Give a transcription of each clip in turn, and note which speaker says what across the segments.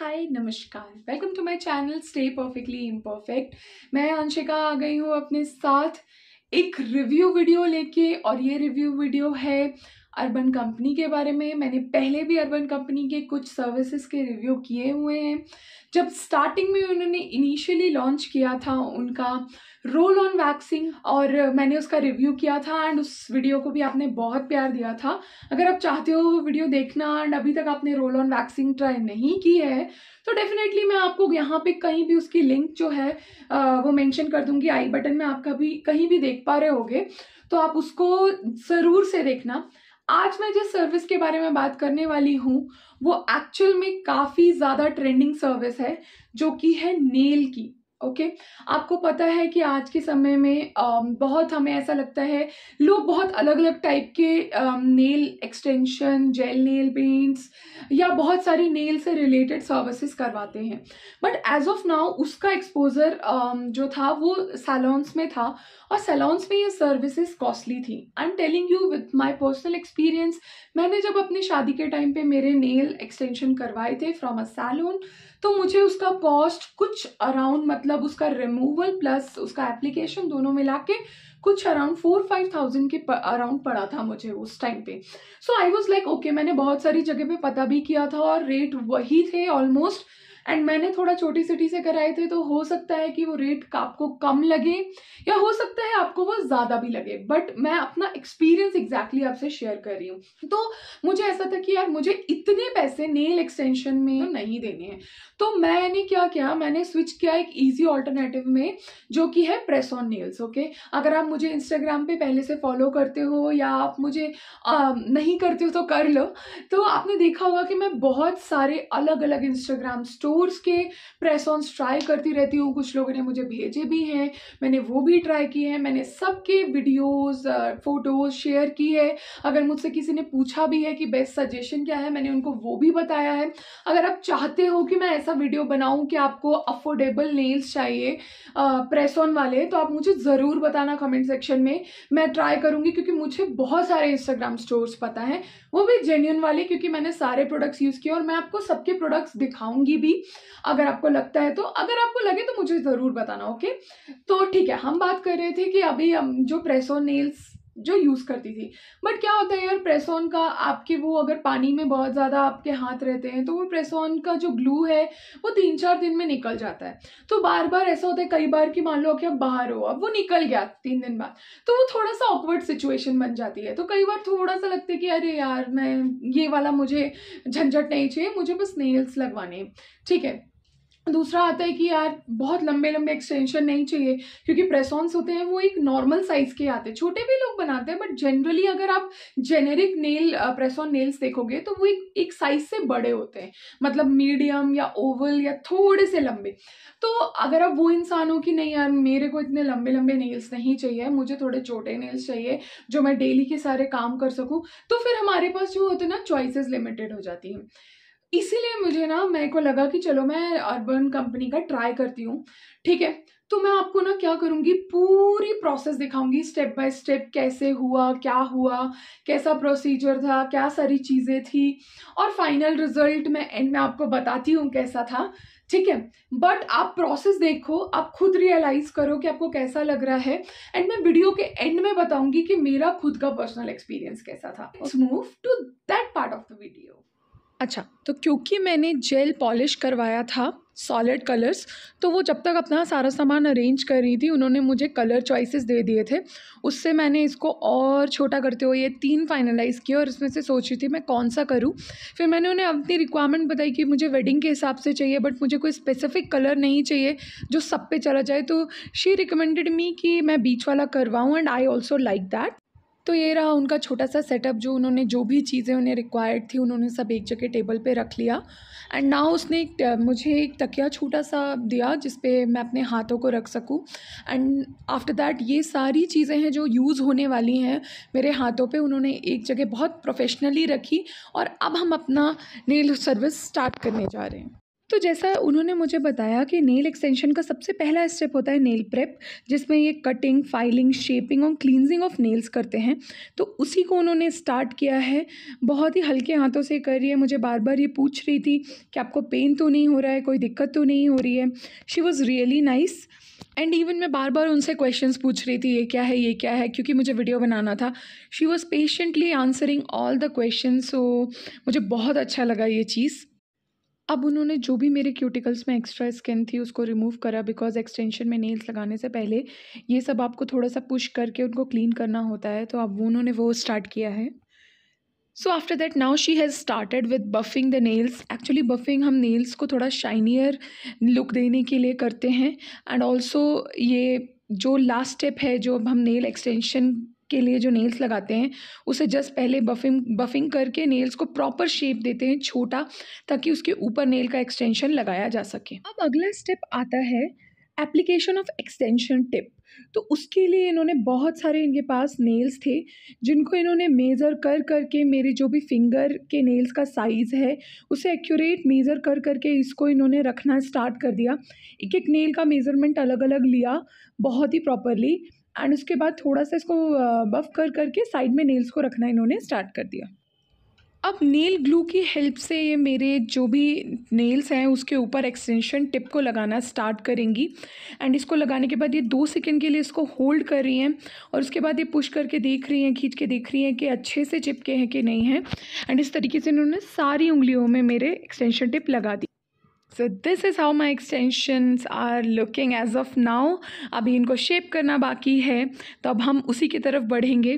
Speaker 1: हाय नमस्कार welcome to my channel stay perfectly imperfect मैं अंशिका आ गई हूँ अपने साथ एक रिव्यू वीडियो लेके और ये रिव्यू वीडियो है अर्बन कंपनी के बारे में मैंने पहले भी अर्बन कंपनी के कुछ सर्विसेज के रिव्यू किए हुए हैं जब स्टार्टिंग में उन्होंने इनिशियली लॉन्च किया था उनका रोल ऑन वैक्सिंग और मैंने उसका रिव्यू किया था एंड उस वीडियो को भी आपने बहुत प्यार दिया था अगर आप चाहते हो वो वीडियो देखना एंड अभी तक आपने रोल ऑन वैक्सिंग ट्राई नहीं की है तो डेफिनेटली मैं आपको यहाँ पे कहीं भी उसकी लिंक जो है वो मेंशन कर दूंगी आई बटन में आप कभी कहीं भी देख पा रहे होगे तो आप उसको ज़रूर से देखना आज मैं जिस सर्विस के बारे में बात करने वाली हूँ वो एक्चुअल में काफ़ी ज़्यादा ट्रेंडिंग सर्विस है जो कि है नेल की ओके okay? आपको पता है कि आज के समय में बहुत हमें ऐसा लगता है लोग बहुत अलग अलग टाइप के nail extension gel nail paints या बहुत सारी नेल से रिलेटेड सर्विसेज करवाते हैं बट एज ऑफ नाउ उसका एक्सपोजर जो था वो सैलॉन्स में था और सैलॉन्स में ये सर्विसेज कॉस्टली थी I am telling you with my personal experience मैंने जब अपनी शादी के टाइम पे मेरे नेल एक्सटेंशन करवाए थे फ्रॉम अ सैलून तो मुझे उसका कॉस्ट कुछ अराउंड मतलब उसका रिमूवल प्लस उसका एप्लीकेशन दोनों मिला के कुछ अराउंड फोर फाइव थाउजेंड के अराउंड पड़ा था मुझे उस टाइम पे so I was like okay मैंने बहुत सारी जगह पे पता भी किया था और रेट वही थे ऑलमोस्ट एंड मैंने थोड़ा छोटी सिटी से कराए थे तो हो सकता है कि वो रेट आपको कम लगे या हो सकता है आपको वो ज़्यादा भी लगे बट मैं अपना एक्सपीरियंस एग्जैक्टली आपसे शेयर कर रही हूँ तो मुझे ऐसा था कि यार मुझे इतने पैसे नेल एक्सटेंशन में तो नहीं देने हैं तो मैंने क्या किया मैंने स्विच किया एक ईजी ऑल्टरनेटिव में जो कि है प्रेस ऑन नेल्स ओके अगर आप मुझे इंस्टाग्राम पर पहले से फॉलो करते हो या आप मुझे आ, नहीं करते हो तो कर लो तो आपने देखा होगा कि मैं बहुत सारे अलग अलग इंस्टाग्राम स्टोर कोर्स के प्रेस ऑन्स ट्राई करती रहती हूँ कुछ लोगों ने मुझे भेजे भी हैं मैंने वो भी ट्राई किए हैं मैंने सबके वीडियोस फ़ोटोज़ शेयर की है अगर मुझसे किसी ने पूछा भी है कि बेस्ट सजेशन क्या है मैंने उनको वो भी बताया है अगर आप चाहते हो कि मैं ऐसा वीडियो बनाऊँ कि आपको अफोर्डेबल नेल्स चाहिए प्रेस ऑन वाले तो आप मुझे ज़रूर बताना कमेंट सेक्शन में मैं ट्राई करूँगी क्योंकि मुझे बहुत सारे इंस्टाग्राम स्टोर्स पता हैं वो भी जेन्यून वाले क्योंकि मैंने सारे प्रोडक्ट्स यूज़ किए और मैं आपको सबके प्रोडक्ट्स दिखाऊंगी भी अगर आपको लगता है तो अगर आपको लगे तो मुझे ज़रूर बताना ओके तो ठीक है हम बात कर रहे थे कि अभी जो प्रेसो नेल्स जो यूज़ करती थी बट क्या होता है यार प्रेस ऑन का आपके वो अगर पानी में बहुत ज़्यादा आपके हाथ रहते हैं तो वो प्रेस ऑन का जो ग्लू है वो तीन चार दिन में निकल जाता है तो बार बार ऐसा होता है कई बार कि मान लो कि आप बाहर हो अब वो निकल गया तीन दिन बाद तो वो थोड़ा सा ऑकवर्ड सिचुएशन बन जाती है तो कई बार थोड़ा सा लगता है कि अरे यार मैं ये वाला मुझे झंझट नहीं चाहिए मुझे बस नेल्स लगवाने ठीक है दूसरा आता है कि यार बहुत लंबे लंबे एक्सटेंशन नहीं चाहिए क्योंकि प्रेसॉन्स होते हैं वो एक नॉर्मल साइज़ के आते हैं छोटे भी लोग बनाते हैं बट जनरली अगर आप जेनेरिक नेल प्रेसॉन नेल्स देखोगे तो वो एक, एक साइज़ से बड़े होते हैं मतलब मीडियम या ओवल या थोड़े से लंबे तो अगर आप वो इंसान हो कि नहीं यार मेरे को इतने लंबे लंबे नेल्स नहीं चाहिए मुझे थोड़े छोटे नेल्स चाहिए जो मैं डेली के सारे काम कर सकूँ तो फिर हमारे पास जो होते हैं ना चॉइसेस लिमिटेड हो जाती हैं इसीलिए मुझे ना मेरे को लगा कि चलो मैं अर्बन कंपनी का ट्राई करती हूँ ठीक है तो मैं आपको ना क्या करूँगी पूरी प्रोसेस दिखाऊंगी स्टेप बाय स्टेप कैसे हुआ क्या हुआ कैसा प्रोसीजर था क्या सारी चीज़ें थी और फाइनल रिजल्ट मैं एंड में आपको बताती हूँ कैसा था ठीक है बट आप प्रोसेस देखो आप खुद रियलाइज़ करो कि आपको कैसा लग रहा है एंड मैं वीडियो के एंड में बताऊंगी कि मेरा खुद का पर्सनल एक्सपीरियंस कैसा था move to that part of the video अच्छा तो क्योंकि मैंने जेल पॉलिश करवाया था सॉलिड कलर्स तो वो जब तक अपना सारा सामान अरेंज कर रही थी उन्होंने मुझे कलर चॉइसेस दे दिए थे उससे मैंने इसको और छोटा करते हुए ये तीन फाइनलाइज़ किए और इसमें से सोच रही थी मैं कौन सा करूँ फिर मैंने उन्हें अपनी रिक्वायरमेंट बताई कि मुझे वेडिंग के हिसाब से चाहिए बट मुझे कोई स्पेसिफिक कलर नहीं चाहिए जो सब पे चला जाए तो शी रिकमेंडेड मी कि मैं बीच वाला करवाऊँ and I also like that तो ये रहा उनका छोटा सा सेटअप जो उन्होंने जो भी चीज़ें उन्हें रिक्वायर्ड थी उन्होंने सब एक जगह टेबल पे रख लिया एंड नाउ उसने एक मुझे एक तकिया छोटा सा दिया जिस पे मैं अपने हाथों को रख सकूँ एंड आफ्टर दैट ये सारी चीज़ें हैं जो यूज़ होने वाली हैं मेरे हाथों पर उन्होंने एक जगह बहुत प्रोफेशनली रखी और अब हम अपना नेल सर्विस स्टार्ट करने जा रहे हैं तो जैसा उन्होंने मुझे बताया कि नेल एक्सटेंशन का सबसे पहला स्टेप होता है नेल प्रेप जिसमें ये कटिंग फाइलिंग शेपिंग और क्लींजिंग ऑफ नेल्स करते हैं तो उसी को उन्होंने स्टार्ट किया है बहुत ही हल्के हाथों से कर रही है मुझे बार बार ये पूछ रही थी कि आपको पेन तो नहीं हो रहा है कोई दिक्कत तो नहीं हो रही है she was really nice and even मैं बार बार उनसे क्वेश्चंस पूछ रही थी ये क्या है ये क्या है क्योंकि मुझे वीडियो बनाना था she was patiently answering all the question so मुझे बहुत अच्छा लगा ये चीज़ अब उन्होंने जो भी मेरे क्यूटिकल्स में एक्स्ट्रा स्किन थी उसको रिमूव करा बिकॉज एक्सटेंशन में नेल्स लगाने से पहले ये सब आपको थोड़ा सा पुश करके उनको क्लीन करना होता है तो अब उन्होंने वो स्टार्ट किया है so after that now she has started with buffing the nails actually buffing हम नेल्स को थोड़ा शाइनियर लुक देने के लिए करते हैं एंड ऑल्सो ये जो लास्ट स्टेप है जो अब हम नेल एक्सटेंशन के लिए जो नेल्स लगाते हैं उसे जस्ट पहले बफिंग बफिंग करके नेल्स को प्रॉपर शेप देते हैं छोटा ताकि उसके ऊपर नेल का एक्सटेंशन लगाया जा सके अब अगला स्टेप आता है एप्लीकेशन ऑफ एक्सटेंशन टिप तो उसके लिए इन्होंने बहुत सारे इनके पास नेल्स थे जिनको इन्होंने मेज़र कर कर के मेरे जो भी फिंगर के नेल्स का साइज़ है उसे एक्यूरेट मेज़र कर कर के इसको इन्होंने रखना स्टार्ट कर दिया एक एक नेल का मेज़रमेंट अलग अलग लिया बहुत ही प्रॉपरली एंड उसके बाद थोड़ा सा इसको बफ कर करके साइड में नेल्स को रखना इन्होंने स्टार्ट कर दिया अब नेल ग्लू की हेल्प से ये मेरे जो भी नेल्स हैं उसके ऊपर एक्सटेंशन टिप को लगाना स्टार्ट करेंगी एंड इसको लगाने के बाद ये दो सेकंड के लिए इसको होल्ड कर रही हैं और उसके बाद ये पुश करके देख रही हैं खींच के देख रही हैं कि अच्छे से चिपके हैं कि नहीं हैं एंड इस तरीके से इन्होंने सारी उंगलियों में मेरे एक्सटेंशन टिप लगा दी so this is how my extensions are looking as of now अभी इनको शेप करना बाकी है तो अब हम उसी की तरफ बढ़ेंगे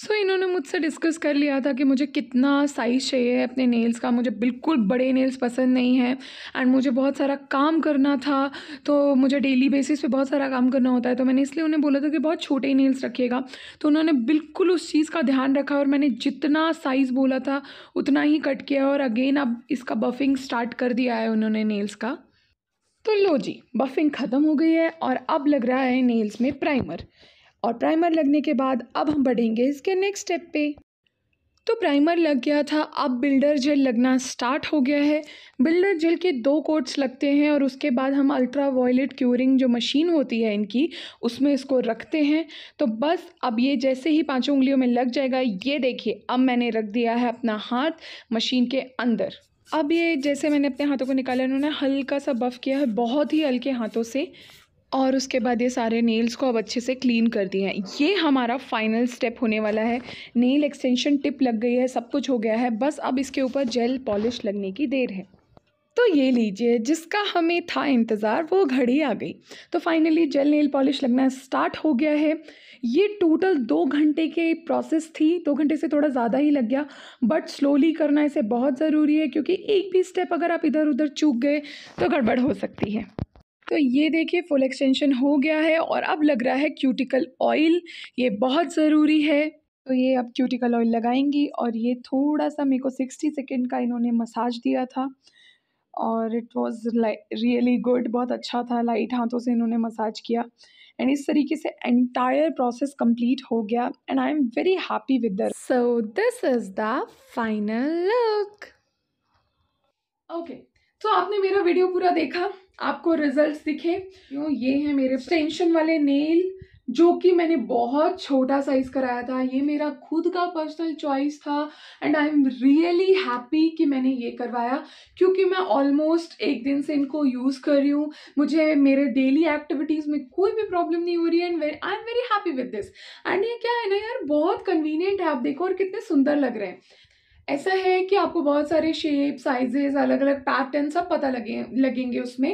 Speaker 1: सो so, इन्होंने मुझसे डिस्कस कर लिया था कि मुझे कितना साइज़ चाहिए अपने नेल्स का मुझे बिल्कुल बड़े नेल्स पसंद नहीं है एंड मुझे बहुत सारा काम करना था तो मुझे डेली बेसिस पे बहुत सारा काम करना होता है तो मैंने इसलिए उन्हें बोला था कि बहुत छोटे नेल्स रखिएगा तो उन्होंने बिल्कुल उस चीज़ का ध्यान रखा और मैंने जितना साइज़ बोला था उतना ही कट किया और अगेन अब इसका बफिंग स्टार्ट कर दिया है उन्होंने नेल्स का तो लो जी बफिंग ख़त्म हो गई है और अब लग रहा है नेल्स में प्राइमर और प्राइमर लगने के बाद अब हम बढ़ेंगे इसके नेक्स्ट स्टेप पे तो प्राइमर लग गया था अब बिल्डर जेल लगना स्टार्ट हो गया है बिल्डर जेल के दो कोट्स लगते हैं और उसके बाद हम अल्ट्रा वॉयलेट क्यूरिंग जो मशीन होती है इनकी उसमें इसको रखते हैं तो बस अब ये जैसे ही पांचों उंगलियों में लग जाएगा ये देखिए अब मैंने रख दिया है अपना हाथ मशीन के अंदर अब ये जैसे मैंने अपने हाथों को निकाला उन्होंने हल्का सा बफ़ किया है बहुत ही हल्के हाथों से और उसके बाद ये सारे नेल्स को अब अच्छे से क्लीन कर दिए हैं ये हमारा फाइनल स्टेप होने वाला है नेल एक्सटेंशन टिप लग गई है सब कुछ हो गया है बस अब इसके ऊपर जेल पॉलिश लगने की देर है तो ये लीजिए जिसका हमें था इंतज़ार वो घड़ी आ गई तो फाइनली जेल नेल पॉलिश लगना स्टार्ट हो गया है ये टोटल दो घंटे के प्रोसेस थी दो घंटे से थोड़ा ज़्यादा ही लग गया बट स्लोली करना इसे बहुत ज़रूरी है क्योंकि एक भी स्टेप अगर आप इधर उधर चूक गए तो गड़बड़ हो सकती है तो ये देखिए फुल एक्सटेंशन हो गया है और अब लग रहा है क्यूटिकल ऑयल ये बहुत ज़रूरी है तो ये अब क्यूटिकल ऑयल लगाएंगी और ये थोड़ा सा मेरे को सिक्सटी सेकेंड का इन्होंने मसाज दिया था और इट वॉज़ रियली गुड बहुत अच्छा था लाइट हाथों से इन्होंने मसाज किया एंड इस तरीके से एंटायर प्रोसेस कंप्लीट हो गया and I am very happy with there so this is the final look okay तो आपने मेरा वीडियो पूरा देखा आपको रिजल्ट्स दिखे क्यों ये हैं मेरे टेंशन वाले नेल जो कि मैंने बहुत छोटा साइज़ कराया था ये मेरा खुद का पर्सनल चॉइस था and I am really happy कि मैंने ये करवाया क्योंकि मैं ऑलमोस्ट एक दिन से इनको यूज़ कर रही हूँ मुझे मेरे डेली एक्टिविटीज़ में कोई भी प्रॉब्लम नहीं हो रही है and I am very happy with this and ये क्या है ना यार बहुत कन्वीनियंट है आप देखो और कितने सुंदर लग रहे हैं ऐसा है कि आपको बहुत सारे शेप साइजेस अलग अलग पैटर्न सब पता लगे लगेंगे उसमें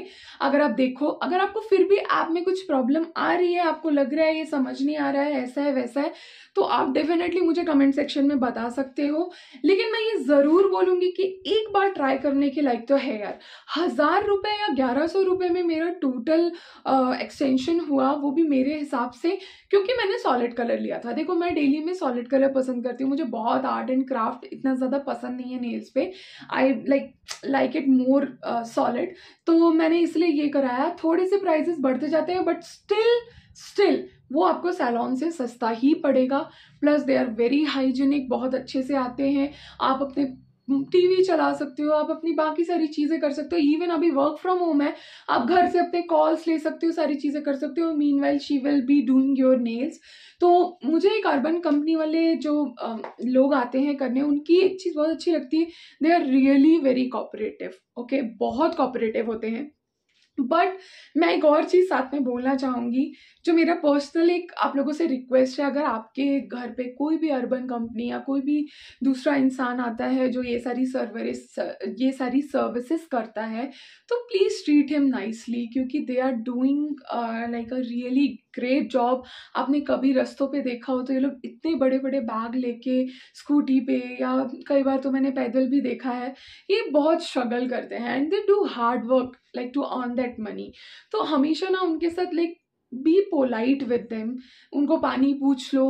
Speaker 1: अगर आप देखो अगर आपको फिर भी ऐप में कुछ प्रॉब्लम आ रही है आपको लग रहा है ये समझ नहीं आ रहा है ऐसा है वैसा है तो आप डेफिनेटली मुझे कमेंट सेक्शन में बता सकते हो लेकिन मैं ये ज़रूर बोलूँगी कि एक बार ट्राई करने के लायक तो है यार हज़ार रुपये या ग्यारह सौ रुपये में मेरा टोटल एक्सटेंशन हुआ वो भी मेरे हिसाब से क्योंकि मैंने सॉलिड कलर लिया था देखो मैं डेली में सॉलिड कलर पसंद करती हूँ मुझे बहुत आर्ट एंड क्राफ्ट इतना ज़्यादा पसंद नहीं है नेल्स पे I like like it more solid तो मैंने इसलिए ये कराया थोड़े से प्राइजेस बढ़ते जाते हैं बट स्टिल स्टिल वो आपको सैलॉन से सस्ता ही पड़ेगा plus they are very hygienic बहुत अच्छे से आते हैं आप अपने टीवी चला सकते हो आप अपनी बाकी सारी चीज़ें कर सकते हो इवन अभी वर्क फ्रॉम होम है आप घर से अपने कॉल्स ले सकते हो सारी चीज़ें कर सकते हो mean well she will be doing your nails तो मुझे एक अर्बन कंपनी वाले जो लोग आते हैं करने उनकी एक चीज़ बहुत अच्छी लगती है they are really very cooperative okay बहुत कॉपरेटिव होते हैं बट मैं एक और चीज़ साथ में बोलना चाहूँगी जो मेरा पर्सनल एक आप लोगों से रिक्वेस्ट है अगर आपके घर पे कोई भी अर्बन कंपनी या कोई भी दूसरा इंसान आता है जो ये सारी सर्विस ये सारी सर्विसेज करता है तो प्लीज़ ट्रीट हिम नाइसली क्योंकि they are doing like a really great job आपने कभी रस्तों पे देखा हो तो ये लोग इतने बड़े बड़े बैग लेके स्कूटी पे या कई बार तो मैंने पैदल भी देखा है ये बहुत स्ट्रगल करते हैं and they do hard work like to earn that money तो हमेशा ना उनके साथ like be polite with them उनको पानी पूछ लो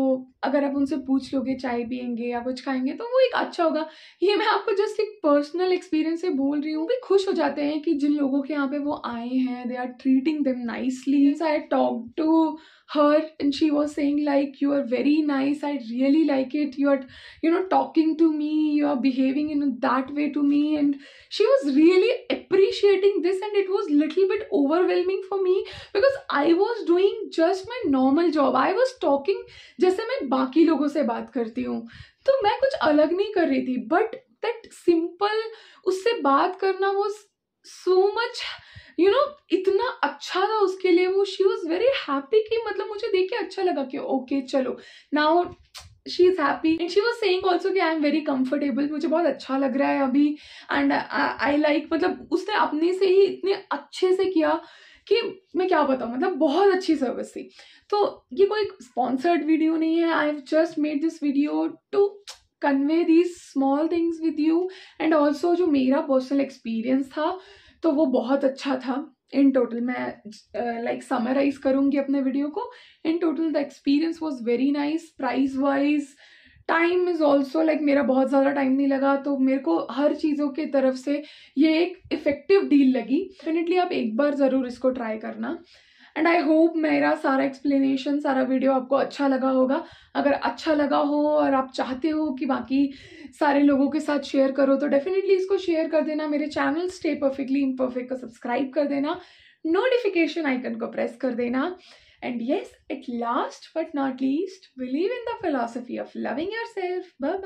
Speaker 1: अगर आप उनसे पूछ लोगे चाय पियेंगे या कुछ खाएंगे तो वो एक अच्छा होगा ये मैं आपको जस्ट एक पर्सनल एक्सपीरियंस से बोल रही हूँ भी खुश हो जाते हैं कि जिन लोगों के यहाँ पे वो आए हैं they are treating them nicely I talk to her and she was saying like you are very nice I really like it you are you know talking to me you are behaving in that way to me and she was really appreciating this and it was little bit overwhelming for me because I was doing just my normal job I was talking जैसे मैं बाकी लोगों से बात करती हूँ तो मैं कुछ अलग नहीं कर रही थी बट दैट सिंपल उससे बात करना वो सो मच यू नो इतना अच्छा था उसके लिए वो शी वॉज वेरी हैप्पी कि मतलब मुझे देख के अच्छा लगा कि ओके okay, चलो now she is happy and she was saying also कि आई एम वेरी कंफर्टेबल मुझे बहुत अच्छा लग रहा है अभी एंड आई लाइक मतलब उसने अपने से ही इतने अच्छे से किया कि मैं क्या बताऊँ मतलब बहुत अच्छी सर्विस थी तो ये कोई स्पॉन्सर्ड वीडियो नहीं है I have just made this video to convey these small things with you and also जो मेरा पर्सनल एक्सपीरियंस था तो वो बहुत अच्छा था इन टोटल मैं लाइक समराइज करूँगी अपने वीडियो को in total the experience was very nice price wise time is also like मेरा बहुत ज़्यादा टाइम नहीं लगा तो मेरे को हर चीज़ों के तरफ से ये एक इफ़ेक्टिव डील लगी डेफिनेटली आप एक बार ज़रूर इसको ट्राई करना एंड आई होप मेरा सारा एक्सप्लेनेशन सारा वीडियो आपको अच्छा लगा होगा अगर अच्छा लगा हो और आप चाहते हो कि बाकी सारे लोगों के साथ शेयर करो तो डेफिनेटली इसको शेयर कर देना मेरे channel stay perfectly imperfect को सब्सक्राइब कर देना नोटिफिकेशन आइकन को प्रेस कर देना And yes, at last but not least, believe in the philosophy of loving yourself. Bye bye.